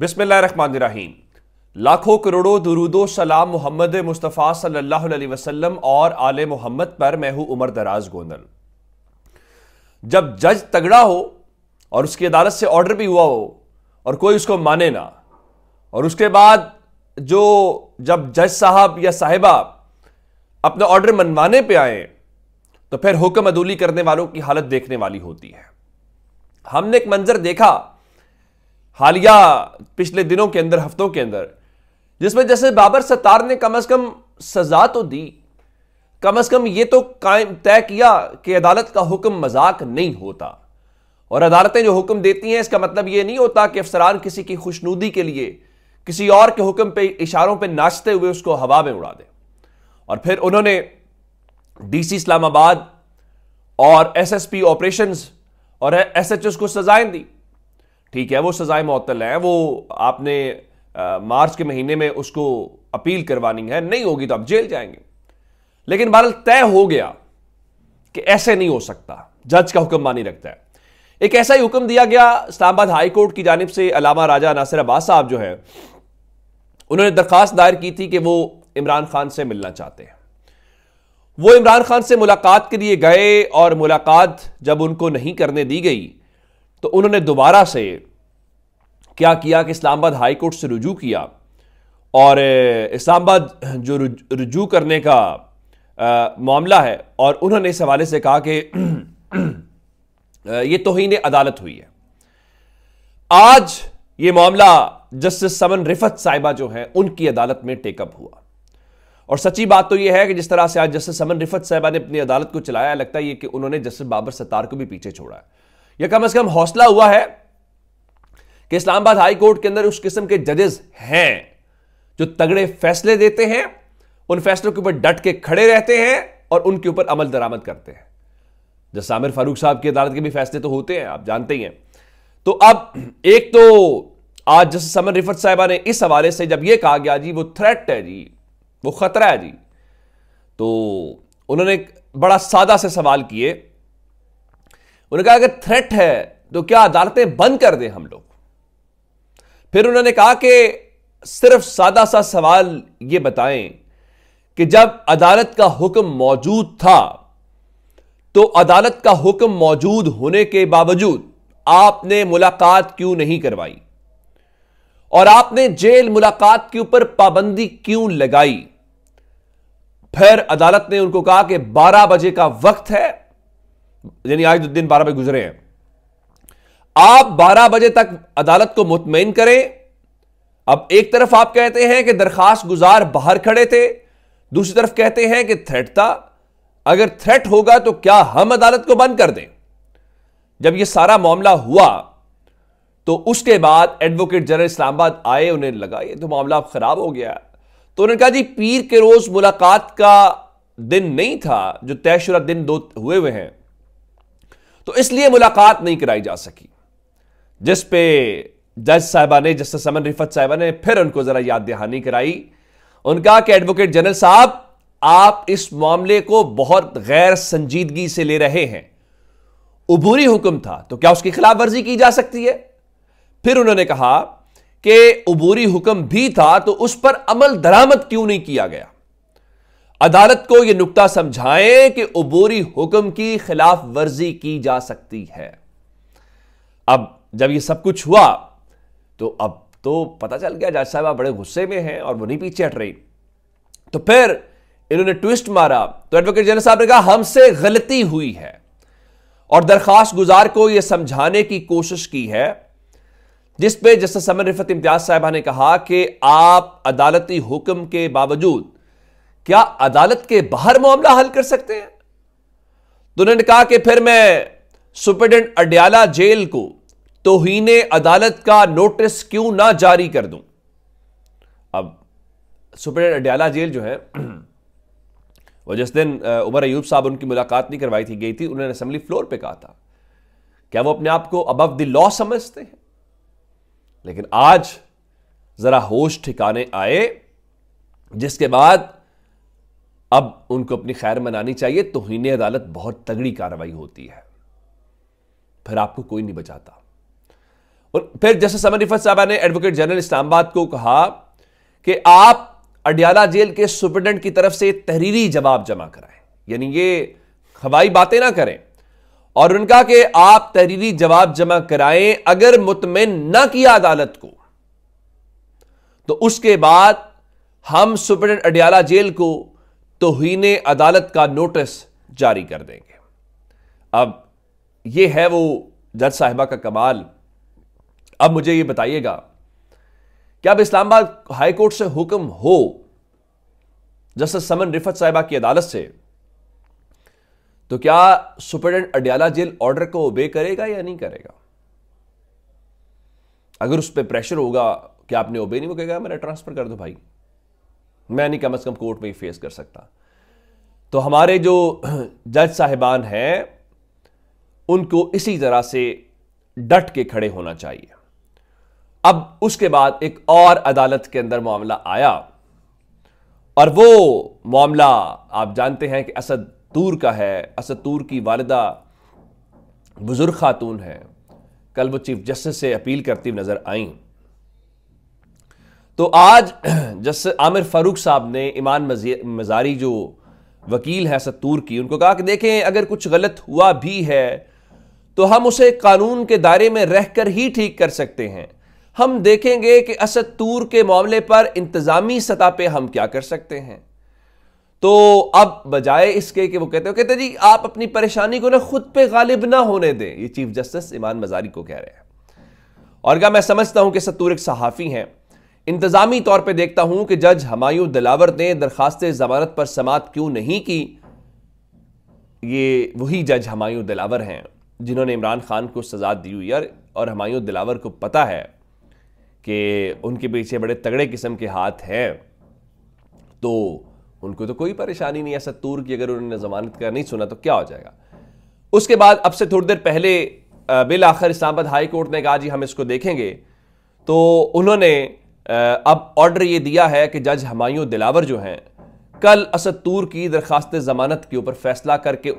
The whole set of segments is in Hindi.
बिस्मिल्लाहिर्रहमानिर्रहीम लाखों करोड़ों दुरुदो सलाम मोहम्मद मुस्तफ़ा सल्लल्लाहु अलैहि वसल्लम और आल मोहम्मद पर मैं हूं उमर दराज गोंदल जब जज तगड़ा हो और उसकी अदालत से ऑर्डर भी हुआ हो और कोई उसको माने ना और उसके बाद जो जब जज साहब या साहिबा अपना ऑर्डर मनवाने पे आए तो फिर हुक्म अदूली करने वालों की हालत देखने वाली होती है हमने एक मंजर देखा हालिया पिछले दिनों के अंदर हफ्तों के अंदर जिसमें जैसे बाबर सत्तार ने कम अज कम सजा तो दी कम अज कम ये तो कायम तय किया कि अदालत का हुक्म मजाक नहीं होता और अदालतें जो हुक्म देती हैं इसका मतलब ये नहीं होता कि अफसरान किसी की खुशनूदी के लिए किसी और के हुक्म पे इशारों पे नाचते हुए उसको हवा में उड़ा दें और फिर उन्होंने डीसी इस्लामाबाद और एसएसपी ऑपरेशंस और एसएचओस को सजाएं दी ठीक है वो सज़ाए मअतल है वो आपने आ, मार्च के महीने में उसको अपील करवानी है नहीं होगी तो आप जेल जाएंगे लेकिन बहरहाल तय हो गया कि ऐसे नहीं हो सकता जज का हुक्म मानी रखता है एक ऐसा ही हुक्म दिया गया इस्लामाबाद हाई कोर्ट की जानब से अलामा राजा नासिर अब्बास साहब जो है उन्होंने दरख्वास्त दायर की थी कि वो इमरान खान से मिलना चाहते हैं वो इमरान खान से मुलाकात के लिए गए और मुलाकात जब उनको नहीं करने दी गई तो उन्होंने दोबारा से क्या किया कि इस्लामाबाद हाई कोर्ट से रुजू किया और इस्लामाबाद जो रुजू करने का आ, मामला है और उन्होंने इस हवाले से कहा कि ये तोहन अदालत हुई है आज ये मामला जस्टिस समन रिफत साहिबा जो है उनकी अदालत में टेकअप हुआ और सच्ची बात तो यह है कि जिस तरह से आज जस्टिस समन रिफत साहिबा ने अपनी अदालत को चलाया लगता है ये कि उन्होंने जस्टिस बाबर सत्तार को भी पीछे छोड़ा है या कम से कम हौसला हुआ है कि इस्लामाबाद हाई कोर्ट के अंदर उस किस्म के जजेस हैं जो तगड़े फैसले देते हैं उन फैसलों के ऊपर डट के खड़े रहते हैं और उनके ऊपर अमल दरामद करते हैं जैसे आमिर फारूक साहब की अदालत के भी फैसले तो होते हैं आप जानते ही हैं तो अब एक तो आज जैसे समन रिफत साहबा ने इस हवाले से जब यह कहा गया जी वो थ्रेट है जी वो खतरा है जी तो उन्होंने बड़ा सादा से सवाल किए उन्होंने कहा अगर थ्रेट है तो क्या अदालतें बंद कर दें हम लोग फिर उन्होंने कहा कि सिर्फ सादा सा सवाल ये बताएं कि जब अदालत का हुक्म मौजूद था तो अदालत का हुक्म मौजूद होने के बावजूद आपने मुलाकात क्यों नहीं करवाई और आपने जेल मुलाकात के ऊपर पाबंदी क्यों लगाई फिर अदालत ने उनको कहा कि 12 बजे का वक्त है यानी आज दिन बारह बजे गुजरे हैं आप 12 बजे तक अदालत को मुतमिन करें अब एक तरफ आप कहते हैं कि दरखास्त गुजार बाहर खड़े थे दूसरी तरफ कहते हैं कि थ्रेट था अगर थ्रेट होगा तो क्या हम अदालत को बंद कर दें जब यह सारा मामला हुआ तो उसके बाद एडवोकेट जनरल इस्लामाबाद आए उन्हें लगा ये तो मामला अब खराब हो गया तो उन्होंने कहा जी पीर के रोज मुलाकात का दिन नहीं था जो तयशुदा दिन दो हुए हुए हैं तो इसलिए मुलाकात नहीं कराई जा सकी जिस पे जज साहबा ने जस्टिस अमन रिफत साहबा ने फिर उनको जरा याद दहानी कराई उनका कि एडवोकेट जनरल साहब आप इस मामले को बहुत गैर संजीदगी से ले रहे हैं उबूरी हुक्म था तो क्या उसकी खिलाफ वर्जी की जा सकती है फिर उन्होंने कहा कि उबूरी हुक्म भी था तो उस पर अमल दरामद क्यों नहीं किया गया अदालत को यह नुकता समझाएं कि उबोरी हुक्म की खिलाफ वर्जी की जा सकती है अब जब यह सब कुछ हुआ तो अब तो पता चल गया जज साहब बड़े गुस्से में हैं और वो नहीं पीछे हट रही तो फिर इन्होंने ट्विस्ट मारा तो एडवोकेट जनरल साहब ने कहा हमसे गलती हुई है और दरखास्त गुजार को यह समझाने की कोशिश की है जिस पे जस्टिस समर रिफत इम्तियाज साहबा ने कहा कि आप अदालती हुक्म के बावजूद क्या अदालत के बाहर मामला हल कर सकते हैं तो उन्होंने कहा कि फिर मैं सुप्रिटेंडेंट अड्याला जेल को तोहन अदालत का नोटिस क्यों ना जारी कर दूं अब सुप्रिटेंडेंट अड्याला जेल जो है वो जिस दिन उमर अयूब साहब उनकी मुलाकात नहीं करवाई थी गई थी उन्होंने असेंबली फ्लोर पे कहा था क्या वो अपने आप को अबव द लॉ समझते हैं लेकिन आज जरा होश ठिकाने आए जिसके बाद अब उनको अपनी खैर मनानी चाहिए तो हीन अदालत बहुत तगड़ी कार्रवाई होती है फिर आपको कोई नहीं बचाता और फिर जैसे समर रिफत साहबा ने एडवोकेट जनरल इस्लामाबाद को कहा कि आप अडियाला जेल के सुप्रिटेंडेंट की तरफ से तहरीरी जवाब जमा कराएं यानी ये हवाई बातें ना करें और उनका कि आप तहरीरी जवाब जमा कराएं अगर मुतमिन ना किया अदालत को तो उसके बाद हम सुप्रिटेंडेंट अडियाला जेल को तोहन अदालत का नोटिस जारी कर देंगे अब यह है वो जज साहिबा का कमाल अब मुझे ये बताइएगा कि अब इस्लामाबाद हाईकोर्ट से हुक्म हो जस्टिस समन रिफत साहिबा की अदालत से तो क्या सुप्रिटेंडेंट अडियाला जेल ऑर्डर को ओबे करेगा या नहीं करेगा अगर उस पर प्रेशर होगा कि आपने ओबे नहीं वो कहेगा मेरा ट्रांसफर कर दो भाई मैं नहीं कम अज़ कम कोर्ट में ही फेस कर सकता तो हमारे जो जज साहिबान हैं उनको इसी तरह से डट के खड़े होना चाहिए अब उसके बाद एक और अदालत के अंदर मामला आया और वो मामला आप जानते हैं कि असद तूर का है असद तूर की वालदा बुज़ुर्ग खातून है कल वो चीफ जस्टिस से अपील करती नज़र आईं तो आज जस आमिर फारूक साहब ने ईमान मजारी जो वकील है सत्तूर की उनको कहा कि देखें अगर कुछ गलत हुआ भी है तो हम उसे कानून के दायरे में रहकर ही ठीक कर सकते हैं हम देखेंगे कि तूर के मामले पर इंतज़ामी सतह पे हम क्या कर सकते हैं तो अब बजाय इसके कि वो कहते हो कहते जी आप अपनी परेशानी को ना खुद पे गालिब ना होने दें ये चीफ जस्टिस ईमान मजारी को कह रहे हैं और क्या मैं समझता हूं कि सत्तूर एक सहाफ़ी हैं इंतज़ामी तौर पर देखता हूं कि जज हमायूं दिलावर ने दरखास्त जमानत पर समात क्यों नहीं की ये वही जज हमायूं दिलावर हैं जिन्होंने इमरान खान को सजा दी हुई है और हमायूं दिलावर को पता है कि उनके पीछे बड़े तगड़े किस्म के हाथ हैं तो उनको तो कोई परेशानी नहीं ऐसा तूर की अगर उन्होंने जमानत का नहीं सुना तो क्या हो जाएगा उसके बाद अब से थोड़ी देर पहले बिल आखिर इस्लामाबाद हाई कोर्ट ने कहा जी हम इसको देखेंगे तो उन्होंने अब ऑर्डर ये दिया है कि जज हमायूं दिलावर जो हैं कल असदूर की दरखास्त जमानत के ऊपर फैसला करके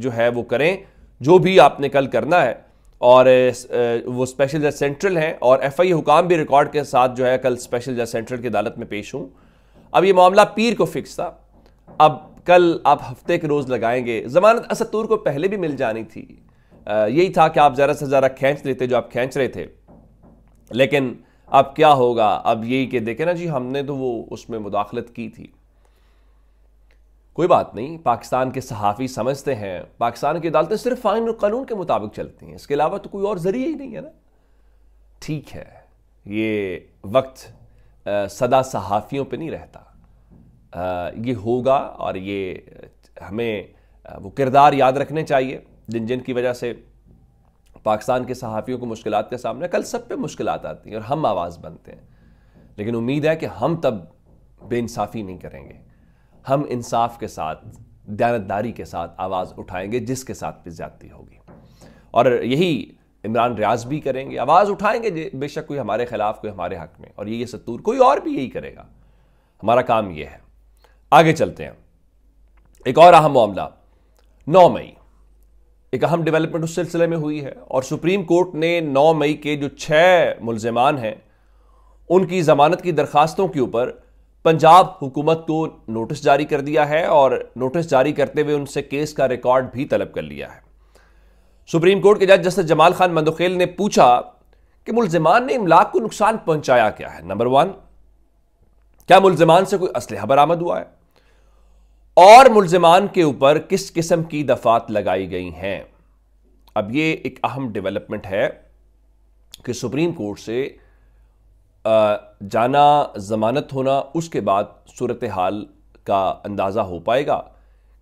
जो है वो करें जो भी आपने कल करना है और वो स्पेशल जज सेंट्रल हैं और एफ आई हुकाम भी रिकॉर्ड के साथ जो है कल स्पेशल जज सेंट्रल की अदालत में पेश हूँ अब ये मामला पीर को फिक्स था अब कल आप हफ्ते के रोज़ लगाएंगे ज़मानत असतूर को पहले भी मिल जानी थी यही था कि आप ज़रा से ज़रा खींच लेते जो आप खींच रहे थे लेकिन अब क्या होगा अब यही कि देखे ना जी हमने तो वो उसमें मुदाखलत की थी कोई बात नहीं पाकिस्तान के सहाफ़ी समझते हैं पाकिस्तान की अदालतें सिर्फ आइन और कानून के मुताबिक चलती हैं इसके अलावा तो कोई और ज़रिए ही नहीं है ना ठीक है ये वक्त सदा सहाफ़ियों पे नहीं रहता आ, ये होगा और ये हमें वो किरदार याद रखने चाहिए जिन जिन की वजह से पाकिस्तान के सहाफ़ियों को मुश्किल का सामना कल सब पे मुश्किल आती हैं और हम आवाज़ बनते हैं लेकिन उम्मीद है कि हम तब बेइंसाफ़ी नहीं करेंगे हम इंसाफ के साथ दयानतदारी के साथ आवाज़ उठाएंगे जिसके साथ भी ज्यादती होगी और यही इमरान रियाज भी करेंगे आवाज़ उठाएंगे बेशक कोई हमारे ख़िलाफ़ कोई हमारे हक में और ये सत्तूर कोई और भी यही करेगा हमारा काम ये है आगे चलते हैं एक और अहम मामला नौ मई एक अहम डेवलपमेंट उस सिलसिले में हुई है और सुप्रीम कोर्ट ने 9 मई के जो छः मुलजमान हैं उनकी ज़मानत की दरखास्तों के ऊपर पंजाब हुकूमत को नोटिस जारी कर दिया है और नोटिस जारी करते हुए उनसे केस का रिकॉर्ड भी तलब कर लिया है सुप्रीम कोर्ट के जज जस्टिस जमाल खान मंदोखेल ने पूछा कि मुलजमान ने इमलाक को नुकसान पहुंचाया क्या है नंबर वन क्या मुलजमान से कोई असलहा बरामद हुआ है और मुलजमान के ऊपर किस किस्म की दफात लगाई गई हैं अब ये एक अहम डेवलपमेंट है कि सुप्रीम कोर्ट से जाना जमानत होना उसके बाद सूरत हाल का अंदाज़ा हो पाएगा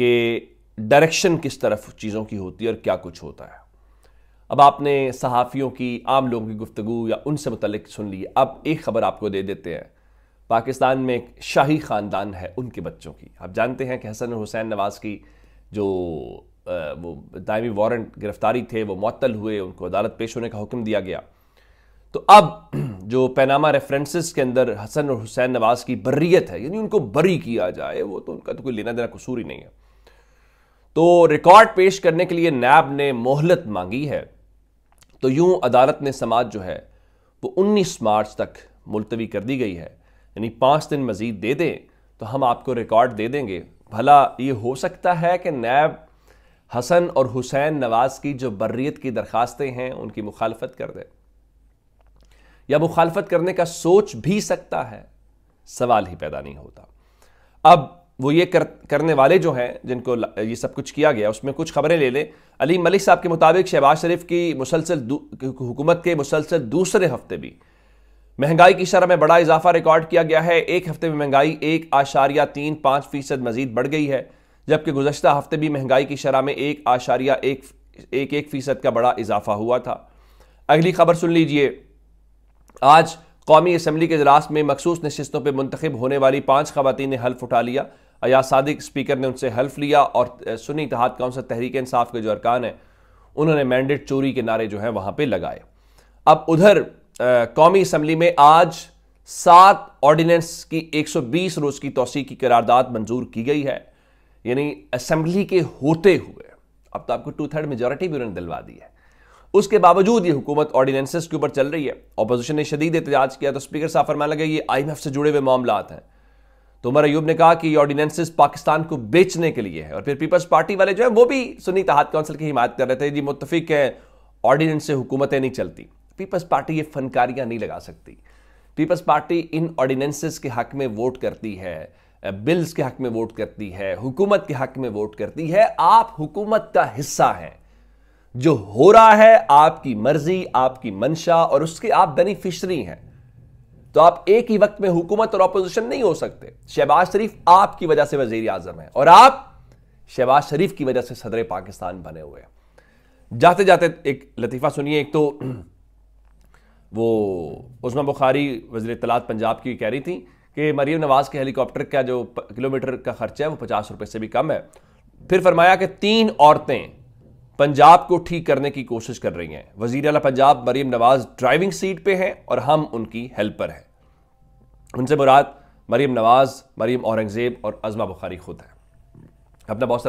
कि डायरेक्शन किस तरफ चीज़ों की होती है और क्या कुछ होता है अब आपने सहाफ़ियों की आम लोगों की गुफ्तु या उनसे मुतल सुन ली अब एक ख़बर आपको दे देते हैं पाकिस्तान में एक शाही ख़ानदान है उनके बच्चों की आप जानते हैं कि हसन हुसैन नवाज़ की जो वो दायमी वारंट गिरफ़्तारी थे वो मअतल हुए उनको अदालत पेश होने का हुक्म दिया गया तो अब जो पैनामा रेफरेंसेस के अंदर हसन और हुसैन नवाज़ की बर्रियत है यानी उनको बरी किया जाए वो तो उनका तो कोई लेना देना कसूर ही नहीं है तो रिकॉर्ड पेश करने के लिए नैब ने मोहलत मांगी है तो यूं अदालत ने समाज जो है वो 19 मार्च तक मुलतवी कर दी गई है यानी पाँच दिन मज़ीद दे दें तो हम आपको रिकॉर्ड दे देंगे भला ये हो सकता है कि नैब हसन और हुसैन नवाज की जो बर्रियत की दरखास्तें हैं उनकी मुखालफत कर दे या मुखालफत करने का सोच भी सकता है सवाल ही पैदा नहीं होता अब वो ये कर, करने वाले जो हैं जिनको ये सब कुछ किया गया उसमें कुछ खबरें ले लें अली मलिक साहब के मुताबिक शहबाज शरीफ की मुसलसल हुकूमत के मुसलसल दूसरे हफ्ते भी महंगाई की शरह में बड़ा इजाफा रिकॉर्ड किया गया है एक हफ्ते में महंगाई एक आशारिया तीन पाँच फीसद मजीद बढ़ गई है जबकि गुजशत हफ्ते भी महंगाई की शरह में एक आशारिया एक एक एक फीसद का बड़ा इजाफा हुआ था अगली खबर सुन लीजिए आज कौमी असम्बली के अजलास में मखसूस नशस्तों पर मुंतब होने वाली पांच खवतान ने हल्फ उठा लिया अयाज सादिक स्पीकर ने उनसे हल्फ लिया और सुनी तहत कौंसल तहरीक इंसाफ के जो अरकान हैं उन्होंने मैंडेट चोरी के नारे जो हैं वहां पर लगाए अब उधर कौमी असम्बली में आज सात ऑर्डिनेंस की 120 रोज की तोसी की करारदाद मंजूर की गई है यानी असेंबली के होते हुए अब तो आपको टू थर्ड मेजोरिटी भी उन्होंने दिलवा दी है उसके बावजूद ये हुकूमत ऑर्डिनेंसेस के ऊपर चल रही है अपोजिशन ने शदीद एहतजाज किया तो स्पीकर साहब मान लगे ये आई से जुड़े हुए मामला हैं तो उमर अयूब ने कहा कि ये ऑर्डिनेंसेस पाकिस्तान को बेचने के लिए है और फिर पीपल्स पार्टी वाले जो है वो भी सुनी हाथ काउंसिल की हिमायत कर रहे थे जी मुतफिक है ऑर्डिनेंस से हुकूमतें नहीं चलती पीपल्स पार्टी ये फनकारियां नहीं लगा सकती पीपल्स पार्टी इन ऑर्डिनेंसेस के हक में वोट करती है बिल्स के हक में वोट करती है हुकूमत के हक में वोट करती है आप हुकूमत का हिस्सा हैं जो हो रहा है आपकी मर्जी आपकी मंशा और उसके आप बेनिफिशरी हैं तो आप एक ही वक्त में हुकूमत और अपोजिशन नहीं हो सकते शहबाज शरीफ आपकी वजह से वजीर आजम है और आप शहबाज शरीफ की वजह से सदर पाकिस्तान बने हुए हैं जाते जाते एक लतीफा सुनिए एक तो वो उजमा बुखारी वजी तलात पंजाब की कह रही थी कि मरीम नवाज़ के हेलीकॉप्टर का जो किलोमीटर का खर्चा है वो पचास रुपये से भी कम है फिर फरमाया कि तीन औरतें पंजाब को ठीक करने की कोशिश कर रही हैं वजीर अला पंजाब मरीम नवाज ड्राइविंग सीट पे हैं और हम उनकी हेल्पर हैं उनसे मुराद मरीम नवाज मरीम औरंगज़ेब और अजमा बुखारी खुद हैं अपना बहुत सारा